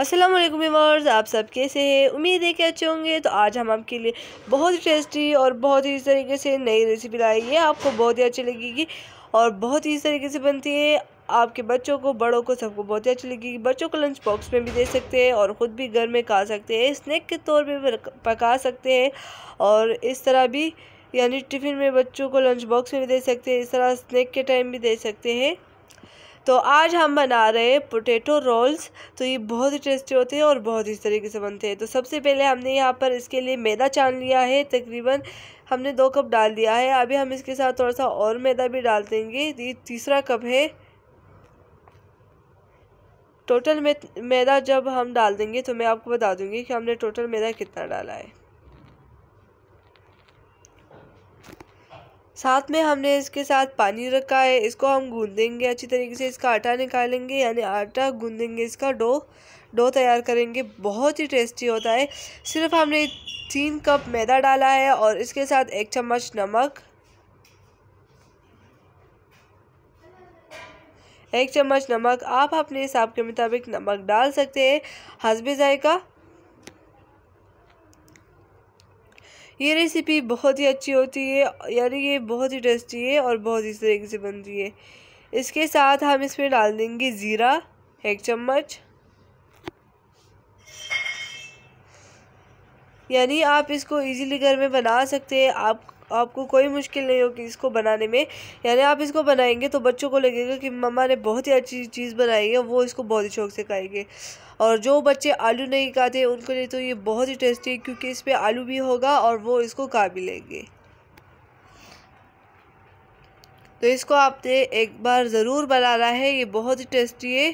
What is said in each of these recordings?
अस्सलाम वालेकुम आप सब कैसे हैं उम्मीद है कि अच्छे होंगे तो आज हम आपके लिए बहुत ही टेस्टी और बहुत ही इस तरीके से नई रेसिपी लाई है आपको बहुत ही अच्छी लगेगी और बहुत ही इस तरीके से बनती है आपके बच्चों को बड़ों को सबको बहुत ही अच्छी लगेगी बच्चों को लंच बॉक्स में भी दे सकते हैं और ख़ुद भी घर में खा सकते हैं स्नैक के तौर पर पका सकते हैं और इस तरह भी यानी टिफ़िन में बच्चों को लंच बॉक्स में भी दे सकते हैं इस तरह स्नैक के टाइम भी दे सकते हैं तो आज हम बना रहे हैं पोटैटो रोल्स तो ये बहुत ही टेस्टी होते हैं और बहुत ही इस तरीके से बनते हैं तो सबसे पहले हमने यहाँ पर इसके लिए मैदा छान लिया है तकरीबन हमने दो कप डाल दिया है अभी हम इसके साथ थोड़ा सा और मैदा भी डाल देंगे ये तीसरा कप है टोटल मैदा जब हम डाल देंगे तो मैं आपको बता दूंगी कि हमने टोटल मैदा कितना डाला है साथ में हमने इसके साथ पानी रखा है इसको हम गूंदेंगे अच्छी तरीके से इसका आटा निकालेंगे यानी आटा गूंदेंगे इसका डो डो तैयार करेंगे बहुत ही टेस्टी होता है सिर्फ हमने तीन कप मैदा डाला है और इसके साथ एक चम्मच नमक एक चम्मच नमक आप अपने हिसाब के मुताबिक नमक डाल सकते हैं हसबे जायका ये रेसिपी बहुत ही अच्छी होती है यानी ये बहुत ही टेस्टी है और बहुत ही तरीके से बनती है इसके साथ हम इसमें डाल देंगे ज़ीरा एक चम्मच यानी आप इसको इजीली घर में बना सकते हैं आप आपको कोई मुश्किल नहीं होगी इसको बनाने में यानी आप इसको बनाएंगे तो बच्चों को लगेगा कि मम्मा ने बहुत ही अच्छी चीज़ बनाई है वो इसको बहुत ही शौक से खाएंगे और जो बच्चे आलू नहीं खाते उनके लिए तो ये बहुत ही टेस्टी है क्योंकि इस पर आलू भी होगा और वो इसको खा भी लेंगे तो इसको आपने एक बार ज़रूर बनाना है ये बहुत ही टेस्टी है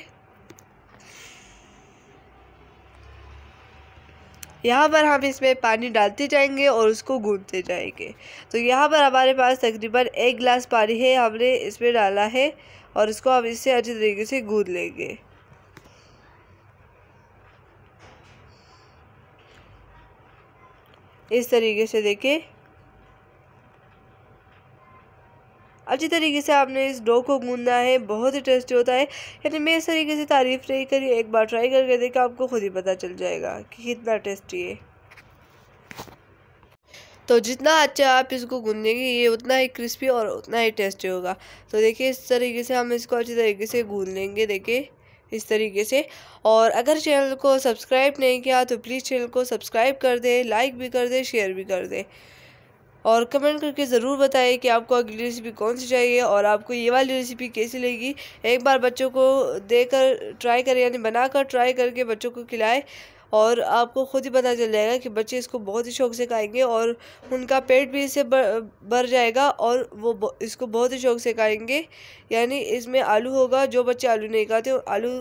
यहाँ पर हम इसमें पानी डालते जाएंगे और उसको गूंदते जाएंगे तो यहाँ पर हमारे पास तकरीबन एक गिलास पानी है हमने इसमें डाला है और इसको हम इससे अच्छे तरीके से गूंद लेंगे इस तरीके से देखिए अच्छी तरीके से आपने इस डो को गूंदना है बहुत ही टेस्टी होता है यानी मैं इस तरीके से तारीफ़ नहीं करी एक बार ट्राई करके देखा आपको खुद ही पता चल जाएगा कि कितना टेस्टी है तो जितना अच्छा आप इसको गूंदेंगे ये उतना ही क्रिस्पी और उतना ही टेस्टी होगा तो देखिए इस तरीके से हम इसको अच्छी तरीके से गूंद लेंगे देखिए इस तरीके से और अगर चैनल को सब्सक्राइब नहीं किया तो प्लीज़ चैनल को सब्सक्राइब कर दे लाइक भी कर दे शेयर भी कर दे और कमेंट करके ज़रूर बताएं कि आपको अगली रेसिपी कौन सी चाहिए और आपको ये वाली रेसिपी कैसी लगेगी एक बार बच्चों को देकर ट्राई करें यानी बनाकर ट्राई करके बच्चों को खिलाएं और आपको खुद ही पता चल जाएगा कि बच्चे इसको बहुत ही शौक से खाएंगे और उनका पेट भी इससे भर जाएगा और वो इसको बहुत ही शौक से खाएंगे यानी इसमें आलू होगा जो बच्चे आलू नहीं खाते आलू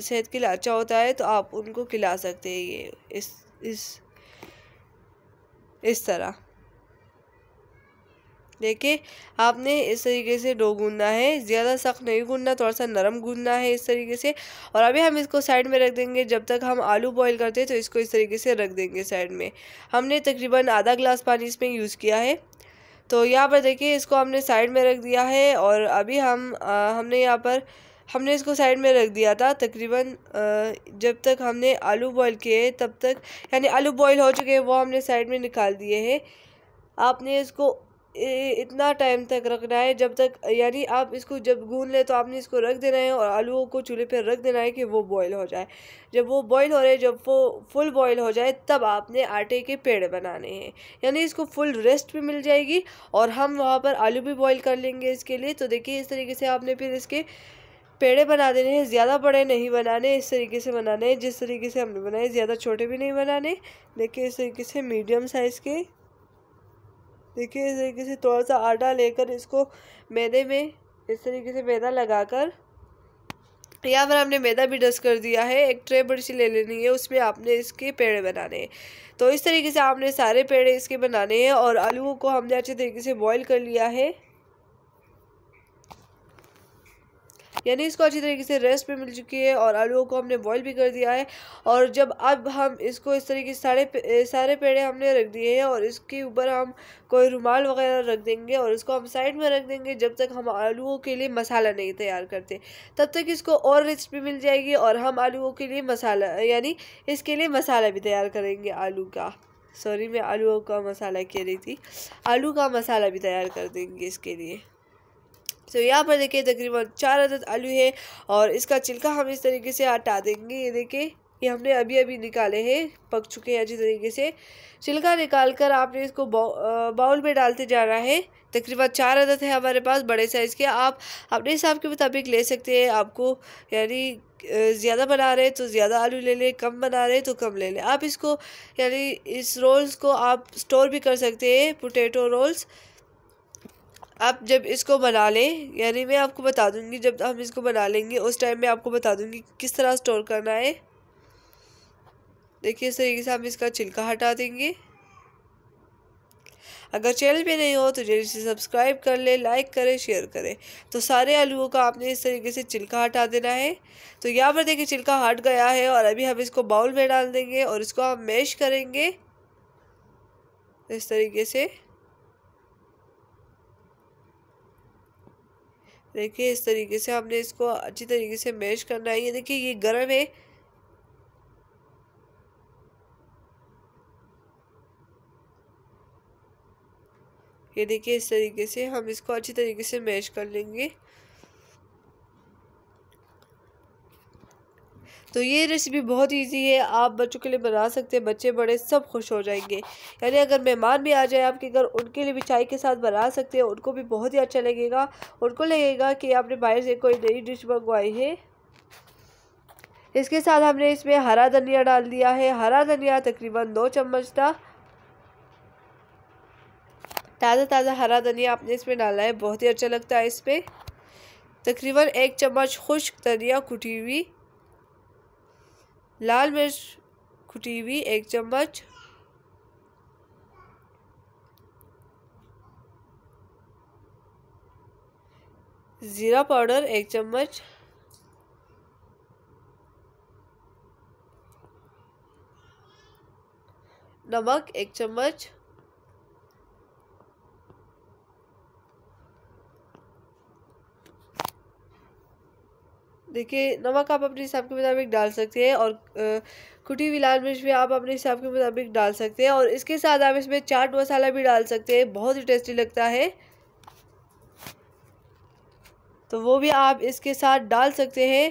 सेहत के लिए अच्छा होता है तो आप उनको खिला सकते हैं ये इस इस इस तरह देखिए आपने इस तरीके से डो गूंदना है ज़्यादा सख्त नहीं गूंदना थोड़ा सा नरम गूंदना है इस तरीके से और अभी हम इसको साइड में रख देंगे जब तक हम आलू बॉईल करते हैं तो इसको इस तरीके से रख देंगे साइड में हमने तकरीबन आधा ग्लास पानी इसमें यूज़ किया है तो यहाँ पर देखिए इसको हमने साइड में रख दिया है और अभी हम आ, हमने यहाँ पर हमने इसको साइड में रख दिया था तकरीबन जब तक हमने आलू बॉयल किए तब तक यानी आलू बॉयल हो चुके हैं वो हमने साइड में निकाल दिए हैं आपने इसको इतना टाइम तक रखना है जब तक यानी आप इसको जब गून ले तो आपने इसको रख देना है और आलूओं को चूल्हे पर रख देना है कि वो बॉईल हो जाए जब वो बॉईल हो रहे जब वो फुल बॉईल हो जाए तब आपने आटे के पेड़ बनाने हैं यानी इसको फुल रेस्ट भी मिल जाएगी और हम वहाँ पर आलू भी बॉईल कर लेंगे इसके लिए तो देखिए इस तरीके से आपने फिर इसके पेड़े बना देने हैं ज़्यादा बड़े नहीं बनाने इस तरीके से बनाने हैं जिस तरीके से हमने बनाए ज़्यादा छोटे भी नहीं बनाने देखिए इस तरीके से मीडियम साइज़ के देखिए इस तरीके से थोड़ा सा आटा लेकर इसको मैदे में इस तरीके से मैदा लगाकर यहाँ पर हमने मैदा भी डस्ट कर दिया है एक ट्रे बड़ी सी ले लेनी है उसमें आपने इसके पेड़ बनाने हैं तो इस तरीके से आपने सारे पेड़ इसके बनाने हैं और आलूओं को हमने अच्छे तरीके से बॉईल कर लिया है यानी इसको अच्छी तरीके से रेस्ट पे मिल चुकी है और आलूओं को हमने बॉईल भी कर दिया है और जब अब हम इसको इस तरीके से सारे सारे पेड़े हमने रख दिए हैं और इसके ऊपर हम कोई रुमाल वगैरह रख देंगे और इसको हम साइड में रख देंगे जब तक हम आलूओं के लिए मसाला नहीं तैयार करते तब तक इसको और रेसिपी मिल जाएगी और हम आलूओं के लिए मसाला यानी इसके लिए मसाला भी तैयार करेंगे आलू का सॉरी मैं आलूओं का मसाला कह रही थी आलू का मसाला भी तैयार कर देंगे इसके लिए तो यहाँ पर देखिए तकरीबन चार अदद आलू है और इसका छिलका हम इस तरीके से हटा देंगे ये देखिए ये हमने अभी अभी निकाले हैं पक चुके हैं अच्छी तरीके से छिलका निकाल कर आपने इसको बाउल में डालते जाना है तकरीबन चार अदद है हमारे पास बड़े साइज़ के आप अपने हिसाब के मुताबिक ले सकते हैं आपको यानी ज़्यादा बना रहे तो ज़्यादा आलू ले लें कम बना रहे तो कम ले लें आप इसको यानी इस रोल्स को आप स्टोर भी कर सकते हैं पोटैटो रोल्स आप जब इसको बना लें यानी मैं आपको बता दूंगी जब हम इसको बना लेंगे उस टाइम मैं आपको बता दूंगी किस तरह स्टोर करना है देखिए इस तरीके से हम इसका छिलका हटा देंगे अगर चैनल पे नहीं हो तो जल्दी से सब्सक्राइब कर ले लाइक करें शेयर करें तो सारे आलूओं का आपने इस तरीके से छिलका हटा देना है तो यहाँ पर देखिए छिलका हट गया है और अभी हम इसको बाउल में डाल देंगे और इसको हम मैश करेंगे इस तरीके से देखिए इस तरीके से हमने इसको अच्छी तरीके से मैश करना है ये देखिए ये गर्म है ये देखिए इस तरीके से हम इसको अच्छी तरीके से मैश कर लेंगे तो ये रेसिपी बहुत इजी है आप बच्चों के लिए बना सकते हैं बच्चे बड़े सब खुश हो जाएंगे यानी अगर मेहमान भी आ जाए आपके घर उनके लिए भी चाय के साथ बना सकते हैं उनको भी बहुत ही अच्छा लगेगा उनको लगेगा कि आपने बाहर से कोई नई डिश मंगवाई है इसके साथ हमने इसमें हरा धनिया डाल दिया है हरा धनिया तकरीबन दो चम्मच था ताज़ा ताज़ा हरा धनिया आपने इसमें डाला है बहुत ही अच्छा लगता है इस पर तकरीबन एक चम्मच खुश्क धनिया कुटी हुई लाल मिर्च कुटी हुई एक चम्मच ज़ीरा पाउडर एक चम्मच नमक एक चम्मच देखिए नमक आप अपने हिसाब के मुताबिक डाल सकते हैं और कुटी हुई लाल मिर्च भी आप अपने हिसाब के मुताबिक डाल सकते हैं और इसके साथ आप इसमें चाट मसाला भी डाल सकते हैं बहुत ही टेस्टी लगता है तो वो भी आप इसके साथ डाल सकते हैं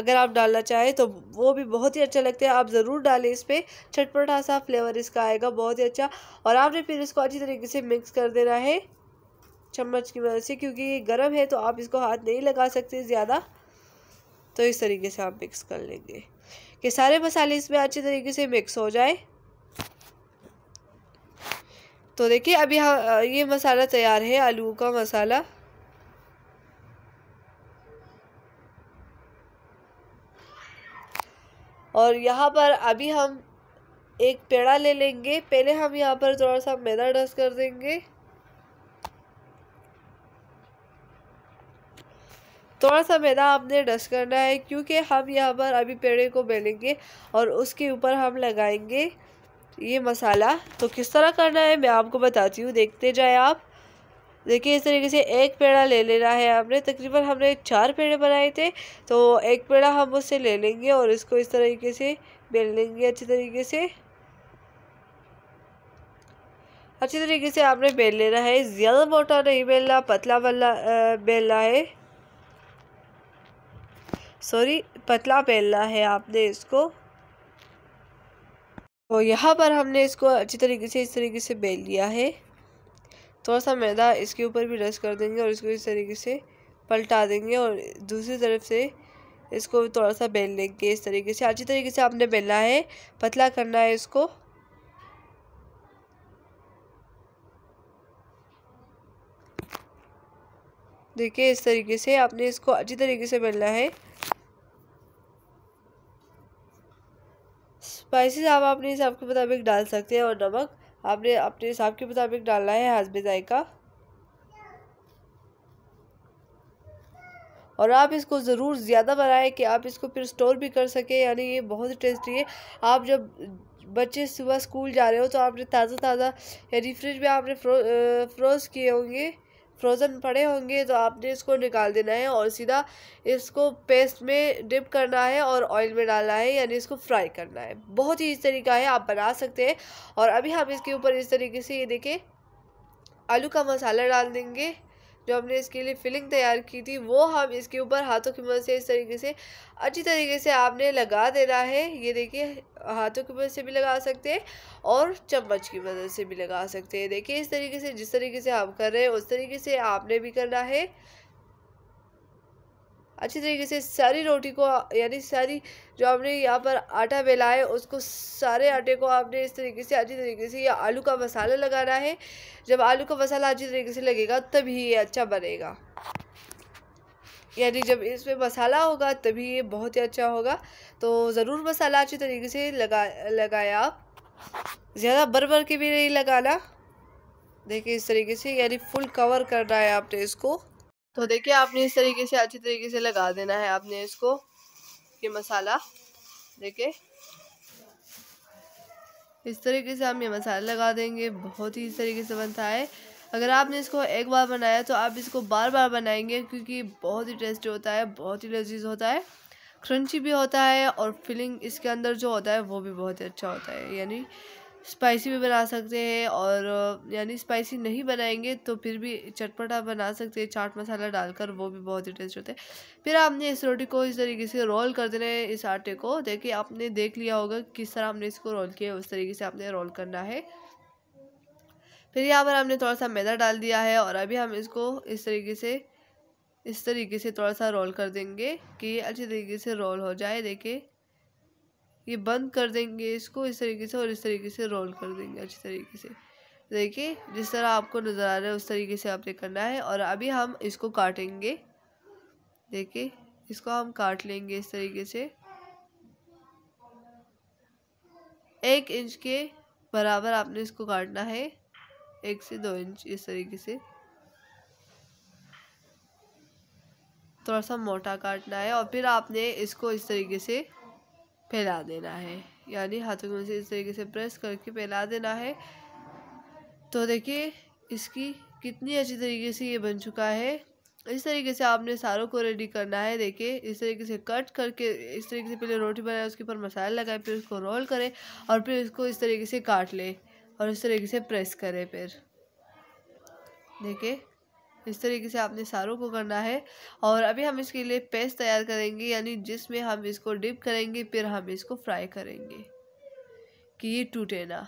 अगर आप डालना चाहें तो वो भी बहुत ही अच्छा लगता है आप ज़रूर डालें इस पर छटपटा सा फ्लेवर इसका आएगा बहुत ही अच्छा और आपने फिर इसको अच्छी तरीके से मिक्स कर देना है चम्मच की मदद से क्योंकि ये गर्म है तो आप इसको हाथ नहीं लगा सकते ज़्यादा तो इस तरीके से आप मिक्स कर लेंगे कि सारे मसाले इसमें अच्छे तरीके से मिक्स हो जाए तो देखिए अभी हाँ ये मसाला तैयार है आलू का मसाला और यहाँ पर अभी हम एक पेड़ा ले लेंगे पहले हम यहाँ पर थोड़ा सा मैदा डस्ट कर देंगे थोड़ा सा मैदा आपने डस्ट करना है क्योंकि हम यहाँ पर अभी पेड़े को बेलेंगे और उसके ऊपर हम लगाएंगे ये मसाला तो किस तरह करना है मैं आपको बताती हूँ देखते जाए आप देखिए इस तरीके से एक पेड़ा ले लेना है हमने तकरीबन हमने चार पेड़े बनाए थे तो एक पेड़ा हम उससे ले लेंगे और इसको इस तरीके से बेल लेंगे अच्छे तरीके से अच्छे तरीके से आपने बेल लेना है ज़्यादा मोटा नहीं बेलना पतला वाला बेलना है सॉरी पतला बेलना है आपने इसको तो यहाँ पर हमने इसको अच्छी तरीके से इस तरीके से बेल लिया है थोड़ा सा मैदा इसके ऊपर भी रस कर देंगे और इसको इस तरीके से पलटा देंगे और दूसरी तरफ से इसको थोड़ा सा बेल लेंगे इस तरीके से अच्छी तरीके से आपने बेलना है पतला करना है इसको देखिए इस तरीके से आपने इसको अच्छी तरीके से बेलना है स्पाइसेस आप अपने हिसाब के मुताबिक डाल सकते हैं और नमक आपने अपने हिसाब के मुताबिक डालना है हाजमे जायका और आप इसको ज़रूर ज़्यादा बनाएं कि आप इसको फिर स्टोर भी कर सकें यानी ये बहुत टेस्टी है आप जब बच्चे सुबह स्कूल जा रहे हो तो आपने ताज़ा ताज़ा यानी फ्रिज में आपने फ्रो, फ्रोज़ किए होंगे फ्रोज़न पड़े होंगे तो आपने इसको निकाल देना है और सीधा इसको पेस्ट में डिप करना है और ऑयल में डालना है यानी इसको फ्राई करना है बहुत ही इस तरीका है आप बना सकते हैं और अभी हम इसके ऊपर इस तरीके से ये देखें आलू का मसाला डाल देंगे जो हमने इसके लिए फिलिंग तैयार की थी वो हम इसके ऊपर हाथों की मदद से इस तरीके से अच्छी तरीके से आपने लगा देना है ये देखिए हाथों की मदद से भी लगा सकते हैं और चम्मच की मदद से भी लगा सकते हैं देखिए इस तरीके से जिस तरीके से हम कर रहे हैं उस तरीके से आपने भी करना है अच्छी तरीके से सारी रोटी को यानी सारी जो आपने यहाँ पर आटा बेला है उसको सारे आटे को आपने इस तरीके से अच्छी तरीके से या आलू का मसाला लगाना है जब आलू का मसाला अच्छी तरीके से लगेगा तभी ये अच्छा बनेगा यानी जब इसमें मसाला होगा तभी ये बहुत ही अच्छा होगा तो ज़रूर मसाला अच्छी तरीके से लगा लगाए आप ज़्यादा बर बर के भी नहीं लगाना देखिए इस तरीके से यानी फुल कवर करना है आपने इसको तो देखिए आपने इस तरीके से अच्छी तरीके से लगा देना है आपने इसको ये मसाला देखिए इस तरीके से हम ये मसाला लगा देंगे बहुत ही इस तरीके से बनता है अगर आपने इसको एक बार बनाया तो आप इसको बार बार बनाएंगे क्योंकि बहुत ही टेस्टी होता है बहुत ही लजीज होता है क्रंची भी होता है और फिलिंग इसके अंदर जो होता है वो भी बहुत ही अच्छा होता है यानी स्पाइसी भी बना सकते हैं और यानी स्पाइसी नहीं बनाएंगे तो फिर भी चटपटा बना सकते हैं चाट मसाला डालकर वो भी बहुत ही टेस्ट होते हैं फिर आपने इस रोटी को इस तरीके से रोल कर देना है इस आटे को देखिए आपने देख लिया होगा किस तरह हमने इसको रोल किया है उस तरीके से आपने रोल करना है फिर यहाँ पर हमने थोड़ा सा मैदा डाल दिया है और अभी हम इसको इस तरीके से इस तरीके से थोड़ा सा रोल कर देंगे कि अच्छी तरीके से रोल हो जाए देखिए ये बंद कर देंगे इसको इस तरीके से और इस तरीके से रोल कर देंगे अच्छी तरीके से देखिए जिस तरह आपको नज़र आ रहा है उस तरीके से आपने करना है और अभी हम इसको काटेंगे देखिए इसको हम काट लेंगे इस तरीके से एक इंच के बराबर आपने इसको काटना है एक से दो इंच इस तरीके से थोड़ा सा मोटा काटना है और फिर आपने इसको इस तरीके से फैला देना है यानी हाथों को से इस तरीके से प्रेस करके फैला देना है तो देखिए इसकी कितनी अच्छी तरीके से ये बन चुका है इस तरीके से आपने सारों को रेडी करना है देखिए इस तरीके से कट करके इस तरीके से पहले रोटी बनाए उसके ऊपर मसाला लगाए फिर उसको रोल करें और फिर इसको इस तरीके से काट लें और इस तरीके से प्रेस करें फिर देखिए इस तरीके से आपने सारों को करना है और अभी हम इसके लिए पेस्ट तैयार करेंगे यानी जिसमें हम इसको डिप करेंगे फिर हम इसको फ्राई करेंगे कि ये टूटे ना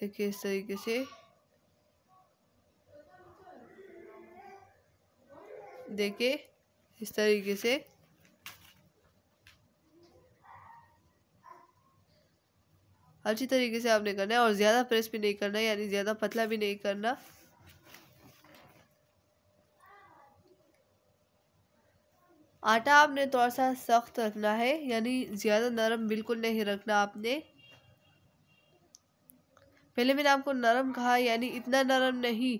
देखिए इस तरीके से देखिए इस तरीके से अच्छी तरीके से आपने करना है और ज़्यादा प्रेस भी नहीं करना यानी ज़्यादा पतला भी नहीं करना आटा आपने थोड़ा सा सख्त रखना है यानी ज़्यादा नरम बिल्कुल नहीं रखना आपने पहले मैंने आपको नरम कहा यानी इतना नरम नहीं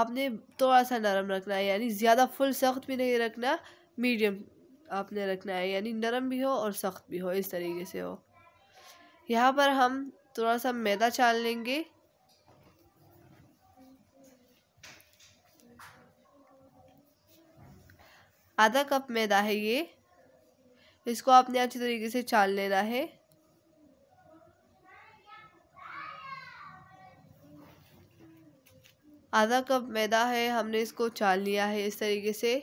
आपने थोड़ा सा नरम रखना है यानी ज़्यादा फुल सख्त भी नहीं रखना मीडियम आपने रखना है यानी नरम भी हो और सख्त भी हो इस तरीके से हो यहाँ पर हम थोड़ा सा मैदा छान लेंगे आधा कप मैदा है ये इसको आपने अच्छी तरीके से छान लेना है आधा कप मैदा है हमने इसको छान लिया है इस तरीके से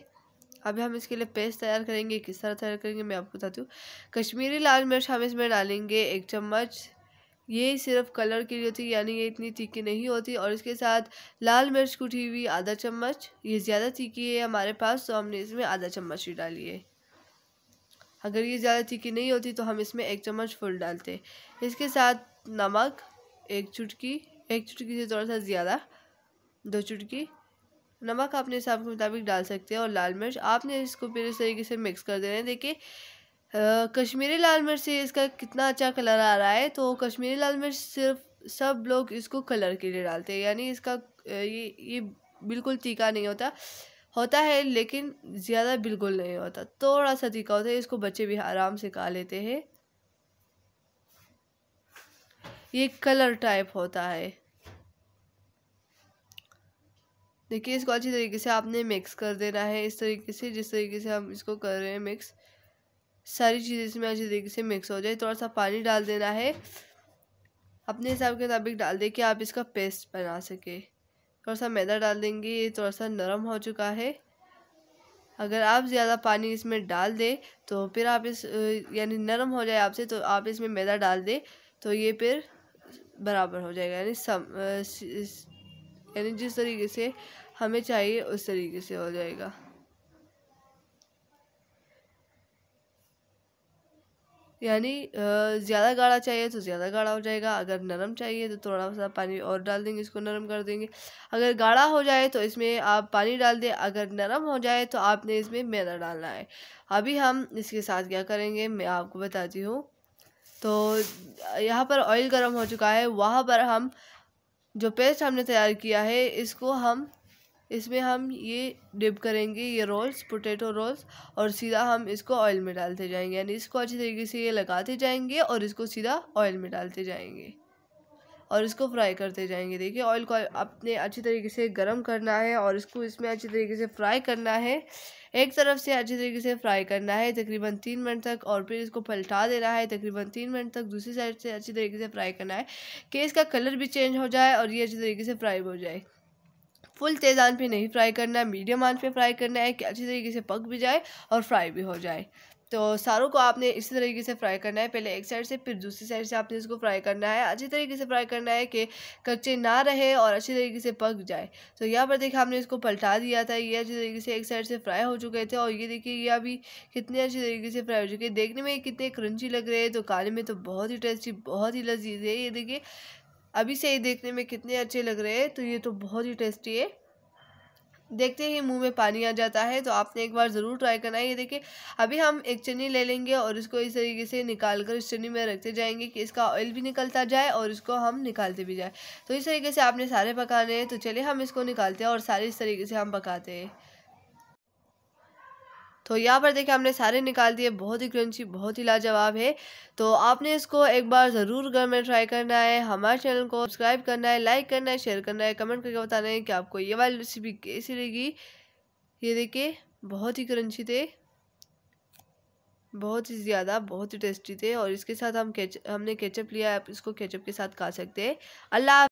अभी हम इसके लिए पेस्ट तैयार करेंगे किस तरह तैयार करेंगे मैं आपको बताती हूँ कश्मीरी लाल मिर्च हम इसमें डालेंगे एक चम्मच ये सिर्फ कलर के लिए होती है यानी ये इतनी तीखी नहीं होती और इसके साथ लाल मिर्च कुटी हुई आधा चम्मच ये ज़्यादा तीखी है हमारे पास तो हमने इसमें आधा चम्मच ही डाली है अगर ये ज़्यादा तीखी नहीं होती तो हम इसमें एक चम्मच फुल डालते इसके साथ नमक एक चुटकी एक चुटकी से थोड़ा सा ज़्यादा दो चुटकी नमक आपने हिसाब के मुताबिक डाल सकते हैं और लाल मिर्च आपने इसको फिर इस तरीके से मिक्स कर देना है देखिए कश्मीरी लाल मिर्च से इसका कितना अच्छा कलर आ रहा है तो कश्मीरी लाल मिर्च सिर्फ सब लोग इसको कलर के लिए डालते हैं यानी इसका ये ये बिल्कुल तीखा नहीं होता होता है लेकिन ज़्यादा बिल्कुल नहीं होता थोड़ा सा तीखा होता है इसको बच्चे भी आराम से खा लेते हैं ये कलर टाइप होता है देखिए इसको अच्छी तरीके से आपने मिक्स कर देना है इस तरीके से जिस तरीके से हम इसको कर रहे हैं मिक्स सारी चीज़ें इसमें अच्छी तरीके से मिक्स हो जाए थोड़ा सा पानी डाल देना है अपने हिसाब के मुताबिक डाल दें कि आप इसका पेस्ट बना सके थोड़ा सा मैदा डाल देंगे ये थोड़ा सा नरम हो चुका है अगर आप ज़्यादा पानी इसमें डाल दें तो फिर आप इस यानी नरम हो जाए आपसे तो आप इसमें मैदा डाल दें तो ये फिर बराबर हो जाएगा यानी सम यानी जिस तरीके से हमें चाहिए उस तरीके से हो जाएगा यानी ज़्यादा गाढ़ा चाहिए तो ज़्यादा गाढ़ा हो जाएगा अगर नरम चाहिए तो थोड़ा सा पानी और डाल देंगे इसको नरम कर देंगे अगर गाढ़ा हो जाए तो इसमें आप पानी डाल दें अगर नरम हो जाए तो आपने इसमें मैदा डालना है अभी हम इसके साथ क्या करेंगे मैं आपको बताती हूँ तो यहाँ पर ऑयल गर्म हो चुका है वहाँ पर हम जो पेस्ट हमने तैयार किया है इसको हम इसमें हम ये डिप करेंगे ये रोल्स पोटैटो रोल्स और सीधा हम इसको ऑयल में डालते जाएंगे यानी इसको अच्छी तरीके से ये लगाते जाएंगे और इसको सीधा ऑयल में डालते जाएंगे और इसको फ्राई करते जाएंगे देखिए ऑयल को आपने अच्छी तरीके से गर्म करना है और इसको इसमें अच्छी तरीके से फ्राई करना है एक तरफ से अच्छी तरीके से फ्राई करना है तकरीबन तीन मिनट तक और फिर इसको पलटा देना है तकरीबन तीन मिनट तक दूसरी साइड से अच्छी तरीके से फ्राई करना है कि इसका कलर भी चेंज हो जाए और ये अच्छी तरीके से फ्राई हो जाए फुल तेज़ आंच पे नहीं फ्राई करना है मीडियम आंच पे फ्राई करना है कि अच्छी तरीके से पक भी जाए और फ्राई भी हो जाए तो सारों को आपने इसी तरीके से फ्राई करना है पहले एक साइड से फिर दूसरी साइड से आपने इसको फ्राई करना है अच्छी तरीके से फ्राई करना है कि कच्चे ना रहे और अच्छी तरीके से पक जाए तो यहाँ पर देखिए हमने इसको पलटा दिया था ये अच्छी तरीके से एक साइड से फ्राई हो चुके थे और ये देखिए ये अभी कितने अच्छी तरीके से फ्राई हो चुके देखने में कितने क्रंची लग रहे हैं तो काले में तो बहुत ही टेस्टी बहुत ही लजीज है ये देखिए अभी से ही देखने में कितने अच्छे लग रहे हैं तो ये तो बहुत ही टेस्टी है देखते ही मुंह में पानी आ जाता है तो आपने एक बार ज़रूर ट्राई करना है ये देखिए अभी हम एक चनी ले लेंगे और इसको इस तरीके से निकाल कर इस चनी में रखते जाएंगे कि इसका ऑयल भी निकलता जाए और इसको हम निकालते भी जाए तो इस तरीके से आपने सारे पकाने हैं तो चलिए हम इसको निकालते हैं और सारे इस तरीके से हम पकाते हैं तो यहाँ पर देखिए हमने सारे निकाल दिए बहुत ही क्रंची बहुत ही लाजवाब है तो आपने इसको एक बार ज़रूर घर में ट्राई करना है हमारे चैनल को सब्सक्राइब करना है लाइक करना है शेयर करना है कमेंट करके बताना है कि आपको ये वाली रेसिपी कैसी रहेगी ये देखिए बहुत ही क्रंची थे बहुत ही ज़्यादा बहुत ही टेस्टी थे और इसके साथ हम केच हमने केचप लिया आप इसको केचप के साथ खा सकते हैं अल्लाह